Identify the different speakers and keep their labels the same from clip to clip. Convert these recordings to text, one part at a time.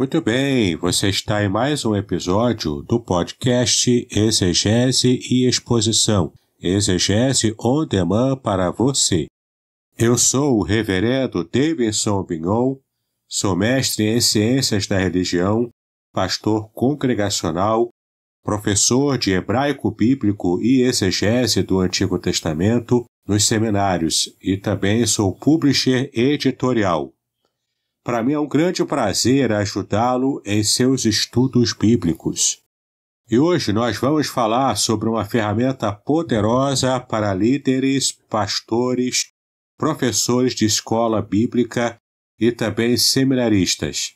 Speaker 1: Muito bem, você está em mais um episódio do podcast Exegese e Exposição. Exegese on demand para você. Eu sou o reverendo Davidson Bignon, sou mestre em Ciências da Religião, pastor congregacional, professor de hebraico bíblico e exegese do Antigo Testamento nos seminários e também sou publisher editorial. Para mim é um grande prazer é, ajudá-lo em seus estudos bíblicos. E hoje nós vamos falar sobre uma ferramenta poderosa para líderes, pastores, professores de escola bíblica e também seminaristas.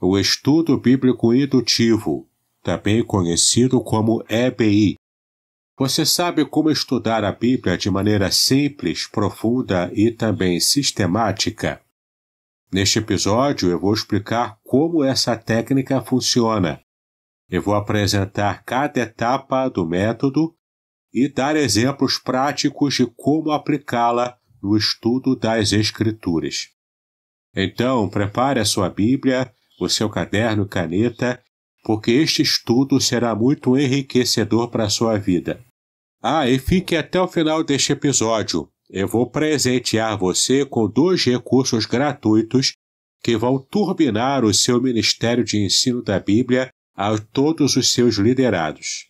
Speaker 1: O estudo bíblico indutivo, também conhecido como EBI. Você sabe como estudar a Bíblia de maneira simples, profunda e também sistemática? Neste episódio, eu vou explicar como essa técnica funciona. Eu vou apresentar cada etapa do método e dar exemplos práticos de como aplicá-la no estudo das Escrituras. Então, prepare a sua Bíblia, o seu caderno e caneta, porque este estudo será muito enriquecedor para a sua vida. Ah, e fique até o final deste episódio, eu vou presentear você com dois recursos gratuitos que vão turbinar o seu ministério de ensino da Bíblia a todos os seus liderados.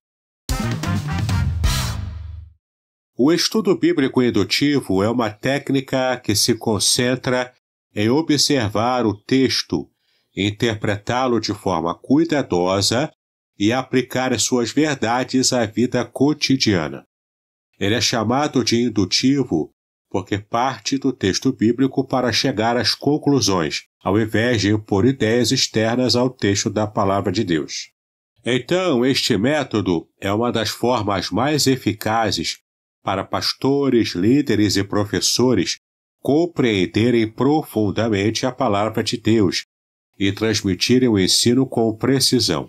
Speaker 1: O estudo bíblico indutivo é uma técnica que se concentra em observar o texto, interpretá-lo de forma cuidadosa e aplicar as suas verdades à vida cotidiana. Ele é chamado de indutivo porque parte do texto bíblico para chegar às conclusões, ao invés de impor ideias externas ao texto da Palavra de Deus. Então, este método é uma das formas mais eficazes para pastores, líderes e professores compreenderem profundamente a Palavra de Deus e transmitirem o ensino com precisão.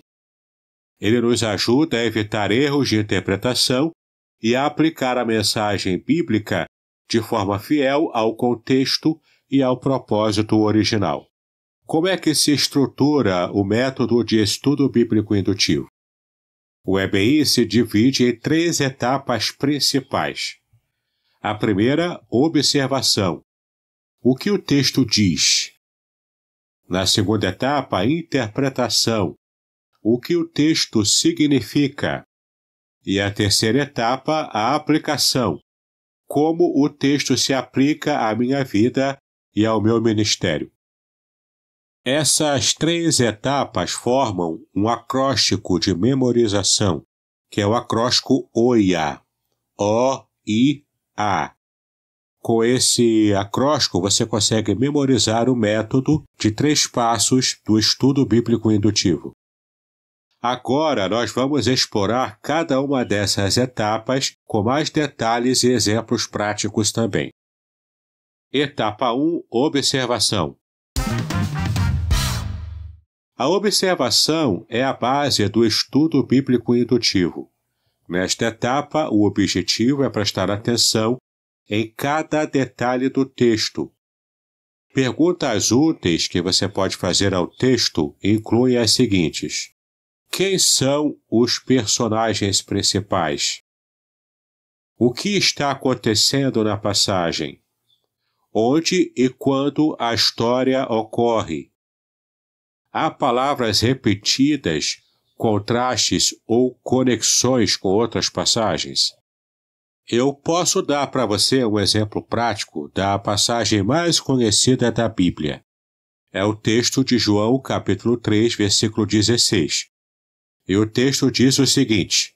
Speaker 1: Ele nos ajuda a evitar erros de interpretação e aplicar a mensagem bíblica de forma fiel ao contexto e ao propósito original. Como é que se estrutura o método de estudo bíblico indutivo? O EBI se divide em três etapas principais. A primeira, observação. O que o texto diz? Na segunda etapa, interpretação. O que o texto significa? E a terceira etapa, a aplicação. Como o texto se aplica à minha vida e ao meu ministério. Essas três etapas formam um acróstico de memorização, que é o acróstico OIA. O-I-A. Com esse acróstico, você consegue memorizar o método de três passos do estudo bíblico indutivo. Agora nós vamos explorar cada uma dessas etapas com mais detalhes e exemplos práticos também. Etapa 1 Observação A observação é a base do estudo bíblico indutivo. Nesta etapa, o objetivo é prestar atenção em cada detalhe do texto. Perguntas úteis que você pode fazer ao texto incluem as seguintes: quem são os personagens principais? O que está acontecendo na passagem? Onde e quando a história ocorre? Há palavras repetidas, contrastes ou conexões com outras passagens? Eu posso dar para você um exemplo prático da passagem mais conhecida da Bíblia. É o texto de João, capítulo 3, versículo 16. E o texto diz o seguinte: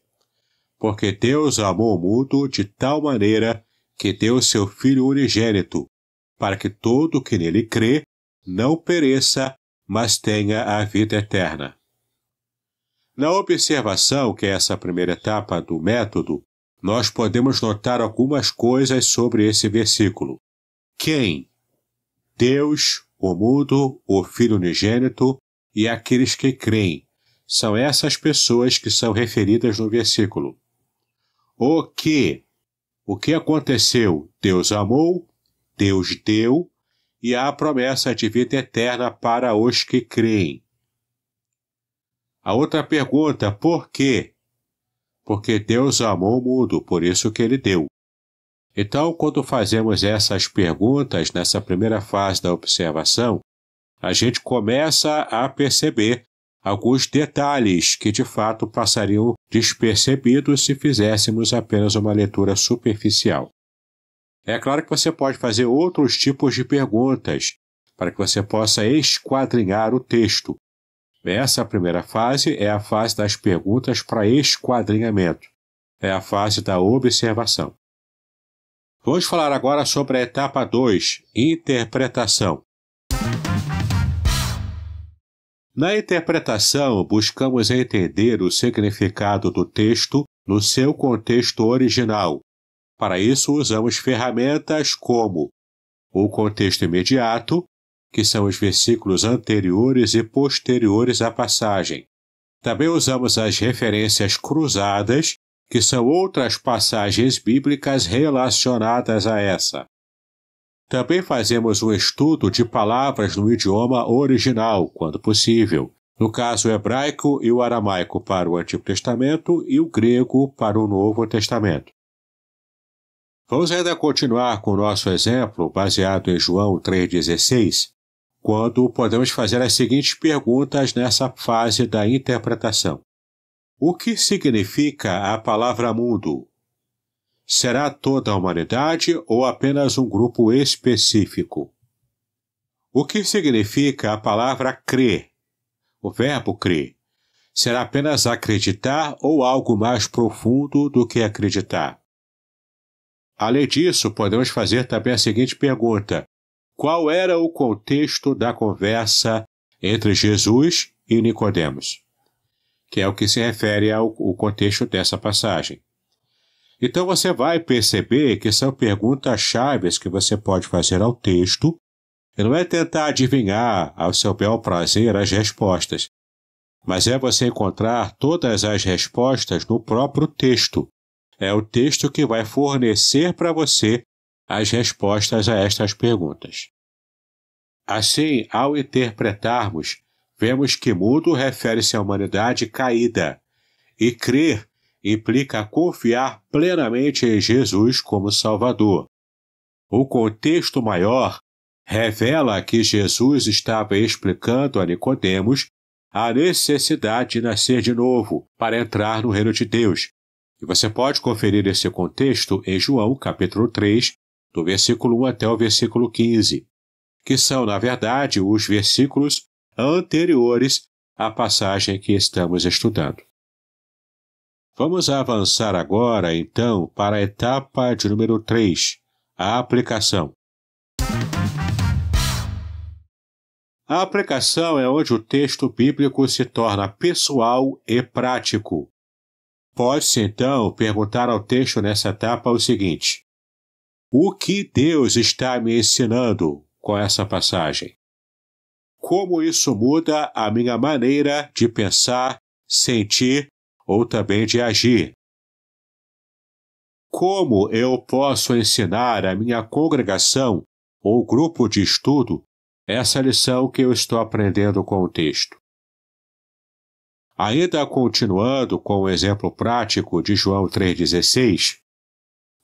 Speaker 1: Porque Deus amou o mundo de tal maneira que deu seu Filho unigênito, para que todo que nele crê não pereça, mas tenha a vida eterna. Na observação, que é essa primeira etapa do método, nós podemos notar algumas coisas sobre esse versículo. Quem? Deus, o mundo, o Filho unigênito e aqueles que creem. São essas pessoas que são referidas no versículo. O que? O que aconteceu? Deus amou, Deus deu, e há a promessa de vida eterna para os que creem. A outra pergunta, por quê? Porque Deus amou o mundo, por isso que ele deu. Então, quando fazemos essas perguntas nessa primeira fase da observação, a gente começa a perceber alguns detalhes que de fato passariam despercebidos se fizéssemos apenas uma leitura superficial. É claro que você pode fazer outros tipos de perguntas para que você possa esquadrinhar o texto. Essa primeira fase é a fase das perguntas para esquadrinhamento, é a fase da observação. Vamos falar agora sobre a etapa 2, interpretação. Na interpretação, buscamos entender o significado do texto no seu contexto original. Para isso, usamos ferramentas como o contexto imediato, que são os versículos anteriores e posteriores à passagem. Também usamos as referências cruzadas, que são outras passagens bíblicas relacionadas a essa. Também fazemos um estudo de palavras no idioma original, quando possível. No caso, o hebraico e o aramaico para o Antigo Testamento e o grego para o Novo Testamento. Vamos ainda continuar com o nosso exemplo, baseado em João 3,16, quando podemos fazer as seguintes perguntas nessa fase da interpretação: O que significa a palavra mundo Será toda a humanidade ou apenas um grupo específico? O que significa a palavra crer? O verbo crer será apenas acreditar ou algo mais profundo do que acreditar? Além disso, podemos fazer também a seguinte pergunta: Qual era o contexto da conversa entre Jesus e Nicodemos? Que é o que se refere ao contexto dessa passagem. Então você vai perceber que são perguntas chaves que você pode fazer ao texto e não é tentar adivinhar ao seu bel prazer as respostas, mas é você encontrar todas as respostas no próprio texto. É o texto que vai fornecer para você as respostas a estas perguntas. Assim, ao interpretarmos, vemos que mudo refere-se à humanidade caída, e crer implica confiar plenamente em Jesus como Salvador. O contexto maior revela que Jesus estava explicando a Nicodemos a necessidade de nascer de novo para entrar no reino de Deus. E você pode conferir esse contexto em João, capítulo 3, do versículo 1 até o versículo 15, que são, na verdade, os versículos anteriores à passagem que estamos estudando. Vamos avançar agora, então, para a etapa de número 3, a aplicação. A aplicação é onde o texto bíblico se torna pessoal e prático. Pode-se, então, perguntar ao texto nessa etapa o seguinte: O que Deus está me ensinando com essa passagem? Como isso muda a minha maneira de pensar, sentir ou também de agir. Como eu posso ensinar a minha congregação ou grupo de estudo essa lição que eu estou aprendendo com o texto? Ainda continuando com o exemplo prático de João 3,16,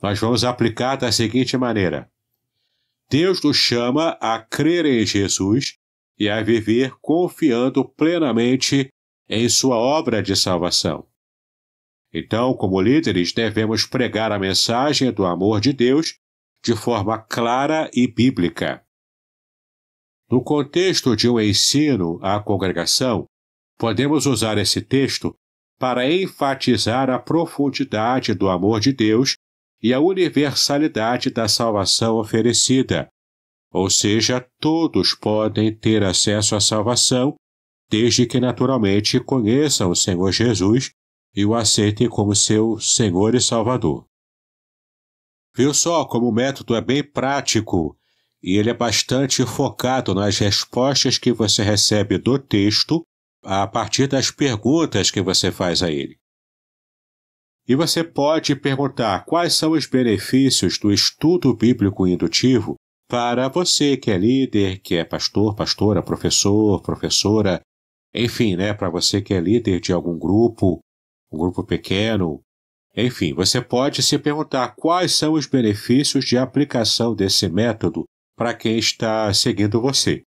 Speaker 1: nós vamos aplicar da seguinte maneira: Deus nos chama a crer em Jesus e a viver confiando plenamente em sua obra de salvação. Então, como líderes, devemos pregar a mensagem do amor de Deus de forma clara e bíblica. No contexto de um ensino à congregação, podemos usar esse texto para enfatizar a profundidade do amor de Deus e a universalidade da salvação oferecida. Ou seja, todos podem ter acesso à salvação desde que naturalmente conheçam o Senhor Jesus e o aceitem como seu Senhor e Salvador. Viu só como o método é bem prático e ele é bastante focado nas respostas que você recebe do texto a partir das perguntas que você faz a ele. E você pode perguntar quais são os benefícios do estudo bíblico indutivo para você que é líder, que é pastor, pastora, professor, professora, enfim, né, para você que é líder de algum grupo, um grupo pequeno, enfim, você pode se perguntar quais são os benefícios de aplicação desse método para quem está seguindo você.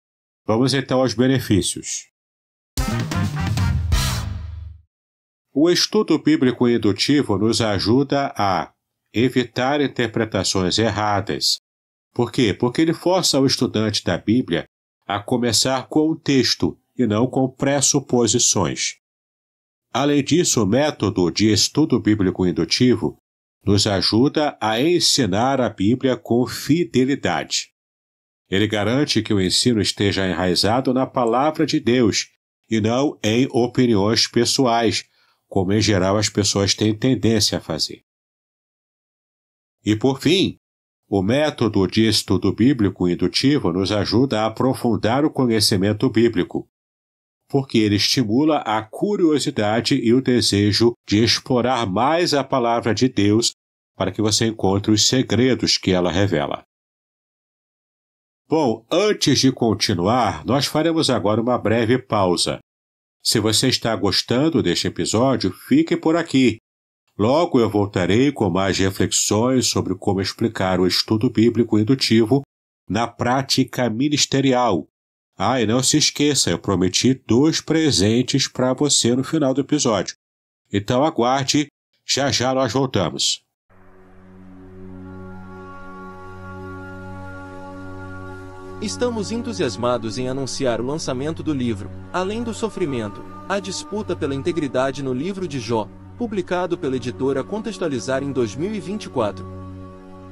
Speaker 1: Vamos então aos benefícios. O estudo bíblico indutivo nos ajuda a evitar interpretações erradas. Por quê? Porque ele força o estudante da Bíblia a começar com o texto e não com pressuposições. Além disso, o método de estudo bíblico indutivo nos ajuda a ensinar a Bíblia com fidelidade. Ele garante que o ensino esteja enraizado na palavra de Deus e não em opiniões pessoais, como em geral as pessoas têm tendência a fazer. E por fim, o método de estudo bíblico indutivo nos ajuda a aprofundar o conhecimento bíblico, porque ele estimula a curiosidade e o desejo de explorar mais a palavra de Deus para que você encontre os segredos que ela revela. Bom, antes de continuar, nós faremos agora uma breve pausa. Se você está gostando deste episódio, fique por aqui. Logo eu voltarei com mais reflexões sobre como explicar o estudo bíblico indutivo na prática ministerial ah, e não se esqueça, eu prometi dois presentes para você no final do episódio. Então aguarde, já já nós voltamos.
Speaker 2: Estamos entusiasmados em anunciar o lançamento do livro, Além do Sofrimento, a disputa pela integridade no livro de Jó, publicado pela editora Contextualizar em 2024.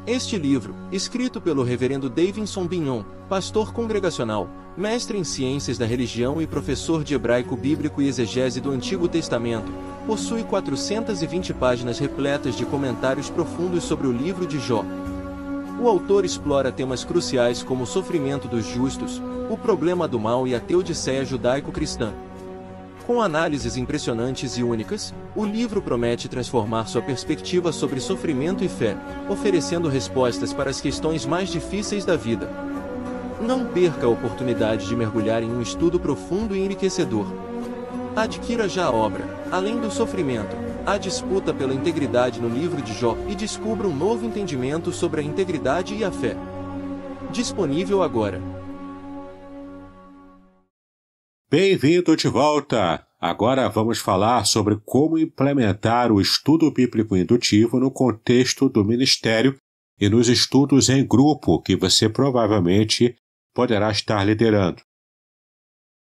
Speaker 2: Este livro, escrito pelo reverendo Davidson Bignon, pastor congregacional, mestre em ciências da religião e professor de hebraico bíblico e exegese do Antigo Testamento, possui 420 páginas repletas de comentários profundos sobre o livro de Jó. O autor explora temas cruciais como o sofrimento dos justos, o problema do mal e a teodiceia judaico-cristã. Com análises impressionantes e únicas, o livro promete transformar sua perspectiva sobre sofrimento e fé, oferecendo respostas para as questões mais difíceis da vida. Não perca a oportunidade de mergulhar em um estudo profundo e enriquecedor. Adquira já a obra, além do sofrimento, a disputa pela integridade no livro de Jó e descubra um novo entendimento sobre a integridade e a fé. Disponível agora.
Speaker 1: Bem-vindo de volta! Agora vamos falar sobre como implementar o estudo bíblico indutivo no contexto do ministério e nos estudos em grupo que você provavelmente poderá estar liderando.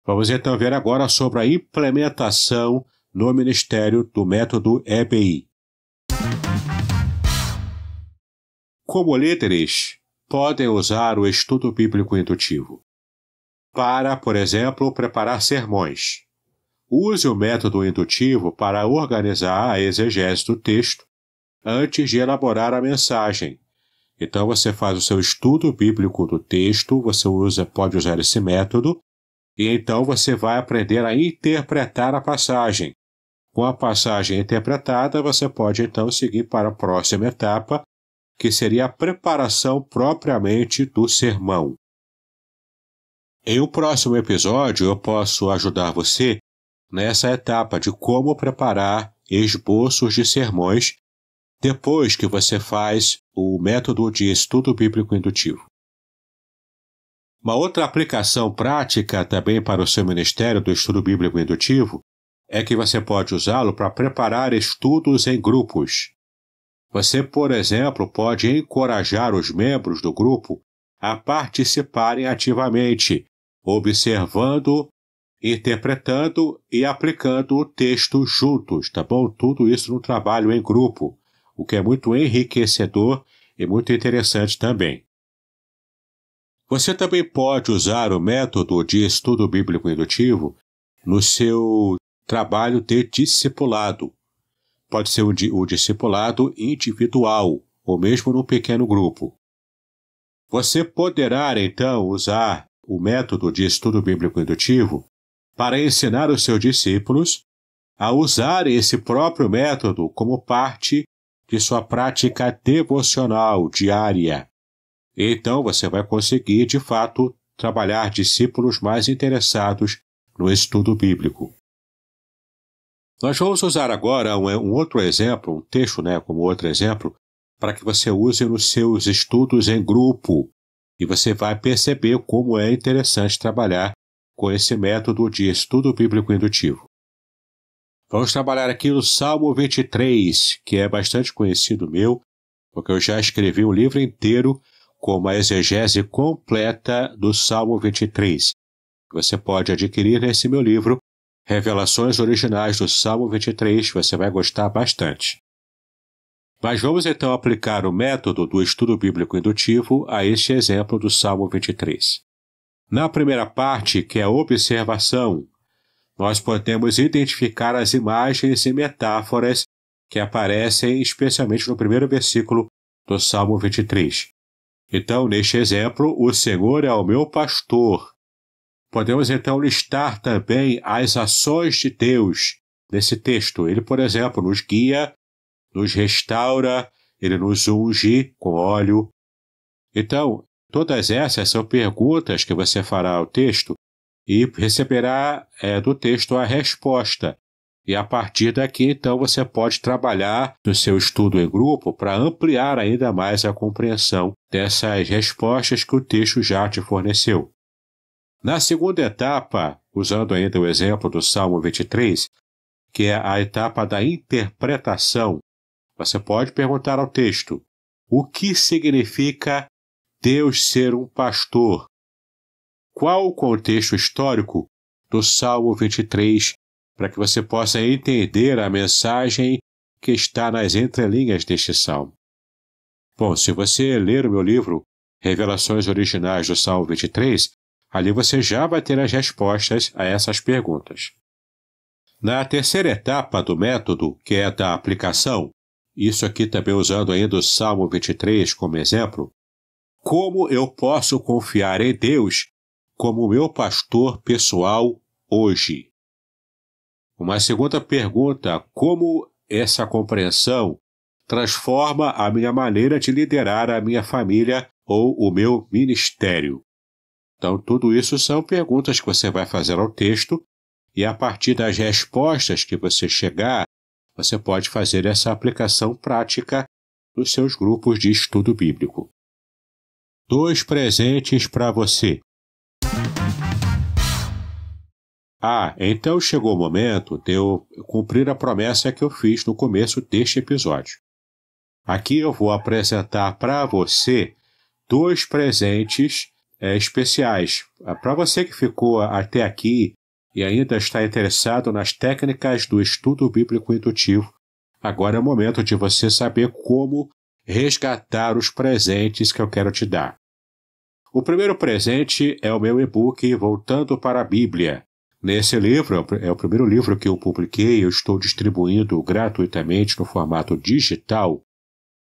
Speaker 1: Vamos então ver agora sobre a implementação no Ministério do método EBI. Como líderes, podem usar o estudo bíblico indutivo para, por exemplo, preparar sermões. Use o método indutivo para organizar a exegese do texto antes de elaborar a mensagem então você faz o seu estudo bíblico do texto, você usa, pode usar esse método, e então você vai aprender a interpretar a passagem. Com a passagem interpretada, você pode então seguir para a próxima etapa, que seria a preparação propriamente do sermão. Em um próximo episódio, eu posso ajudar você nessa etapa de como preparar esboços de sermões depois que você faz o método de estudo bíblico indutivo. Uma outra aplicação prática também para o seu ministério do estudo bíblico indutivo é que você pode usá-lo para preparar estudos em grupos. Você, por exemplo, pode encorajar os membros do grupo a participarem ativamente, observando, interpretando e aplicando o texto juntos, tá bom? Tudo isso no trabalho em grupo o que é muito enriquecedor e muito interessante também. Você também pode usar o método de estudo bíblico indutivo no seu trabalho de discipulado. Pode ser o, o discipulado individual ou mesmo num pequeno grupo. Você poderá, então, usar o método de estudo bíblico indutivo para ensinar os seus discípulos a usar esse próprio método como parte de sua prática devocional diária. Então você vai conseguir, de fato, trabalhar discípulos mais interessados no estudo bíblico. Nós vamos usar agora um, um outro exemplo, um texto né, como outro exemplo, para que você use nos seus estudos em grupo. E você vai perceber como é interessante trabalhar com esse método de estudo bíblico indutivo. Vamos trabalhar aqui no Salmo 23, que é bastante conhecido meu, porque eu já escrevi um livro inteiro com uma exegese completa do Salmo 23. Você pode adquirir nesse meu livro Revelações Originais do Salmo 23, você vai gostar bastante. Mas vamos então aplicar o método do estudo bíblico indutivo a este exemplo do Salmo 23. Na primeira parte, que é a observação, nós podemos identificar as imagens e metáforas que aparecem especialmente no primeiro versículo do Salmo 23. Então, neste exemplo, o Senhor é o meu pastor. Podemos então listar também as ações de Deus nesse texto. Ele, por exemplo, nos guia, nos restaura, ele nos unge com óleo. Então, todas essas são perguntas que você fará ao texto e receberá é, do texto a resposta. E a partir daqui, então, você pode trabalhar no seu estudo em grupo para ampliar ainda mais a compreensão dessas respostas que o texto já te forneceu. Na segunda etapa, usando ainda o exemplo do Salmo 23, que é a etapa da interpretação, você pode perguntar ao texto: o que significa Deus ser um pastor? qual o contexto histórico do Salmo 23 para que você possa entender a mensagem que está nas entrelinhas deste salmo. Bom, se você ler o meu livro Revelações Originais do Salmo 23, ali você já vai ter as respostas a essas perguntas. Na terceira etapa do método, que é da aplicação, isso aqui também usando ainda o Salmo 23 como exemplo, como eu posso confiar em Deus como meu pastor pessoal hoje. Uma segunda pergunta: como essa compreensão transforma a minha maneira de liderar a minha família ou o meu ministério? Então, tudo isso são perguntas que você vai fazer ao texto, e a partir das respostas que você chegar, você pode fazer essa aplicação prática nos seus grupos de estudo bíblico. Dois presentes para você. Ah, então chegou o momento de eu cumprir a promessa que eu fiz no começo deste episódio. Aqui eu vou apresentar para você dois presentes é, especiais. Ah, para você que ficou até aqui e ainda está interessado nas técnicas do estudo bíblico intuitivo, agora é o momento de você saber como resgatar os presentes que eu quero te dar. O primeiro presente é o meu e-book Voltando para a Bíblia Nesse livro, é, é o primeiro livro que eu publiquei, eu estou distribuindo gratuitamente no formato digital.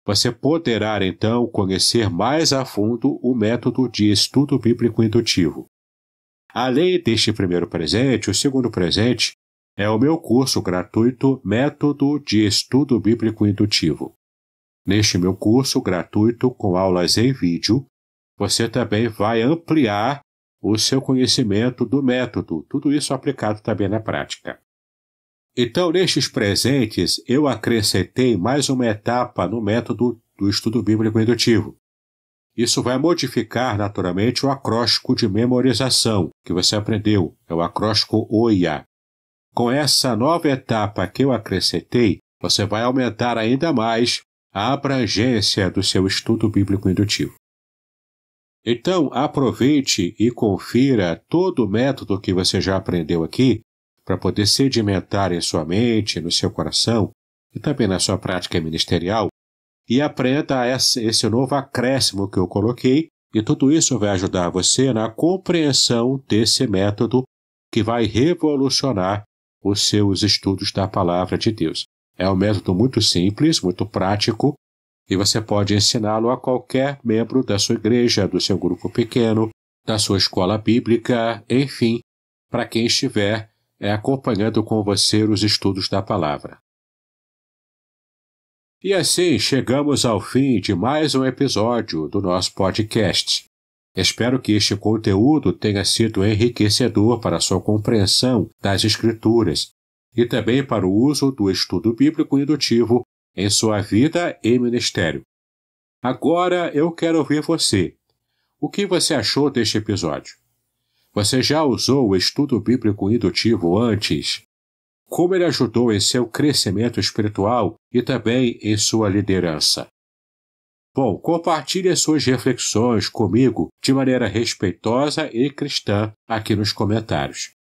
Speaker 1: Você poderá então conhecer mais a fundo o método de estudo bíblico intuitivo. Além deste primeiro presente, o segundo presente é o meu curso gratuito Método de Estudo Bíblico Indutivo. Neste meu curso gratuito com aulas em vídeo, você também vai ampliar o seu conhecimento do método, tudo isso aplicado também na prática. Então, nestes presentes, eu acrescentei mais uma etapa no método do estudo bíblico indutivo. Isso vai modificar naturalmente o acróstico de memorização que você aprendeu, é o acróstico OIA. Com essa nova etapa que eu acrescentei, você vai aumentar ainda mais a abrangência do seu estudo bíblico indutivo. Então, aproveite e confira todo o método que você já aprendeu aqui para poder sedimentar em sua mente, no seu coração e também na sua prática ministerial e aprenda esse novo acréscimo que eu coloquei. E tudo isso vai ajudar você na compreensão desse método que vai revolucionar os seus estudos da palavra de Deus. É um método muito simples, muito prático e você pode ensiná-lo a qualquer membro da sua igreja, do seu grupo pequeno, da sua escola bíblica, enfim, para quem estiver é, acompanhando com você os estudos da palavra. E assim chegamos ao fim de mais um episódio do nosso podcast. Espero que este conteúdo tenha sido enriquecedor para a sua compreensão das Escrituras e também para o uso do estudo bíblico indutivo em sua vida e ministério. Agora eu quero ouvir você. O que você achou deste episódio? Você já usou o estudo bíblico indutivo antes? Como ele ajudou em seu crescimento espiritual e também em sua liderança? Bom, compartilhe suas reflexões comigo de maneira respeitosa e cristã aqui nos comentários.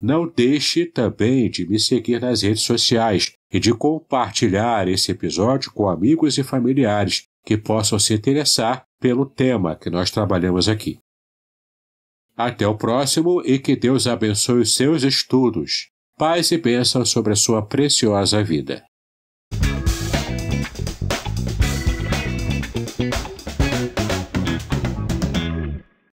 Speaker 1: Não deixe também de me seguir nas redes sociais e de compartilhar esse episódio com amigos e familiares que possam se interessar pelo tema que nós trabalhamos aqui. Até o próximo e que Deus abençoe os seus estudos. Paz e bênção sobre a sua preciosa vida.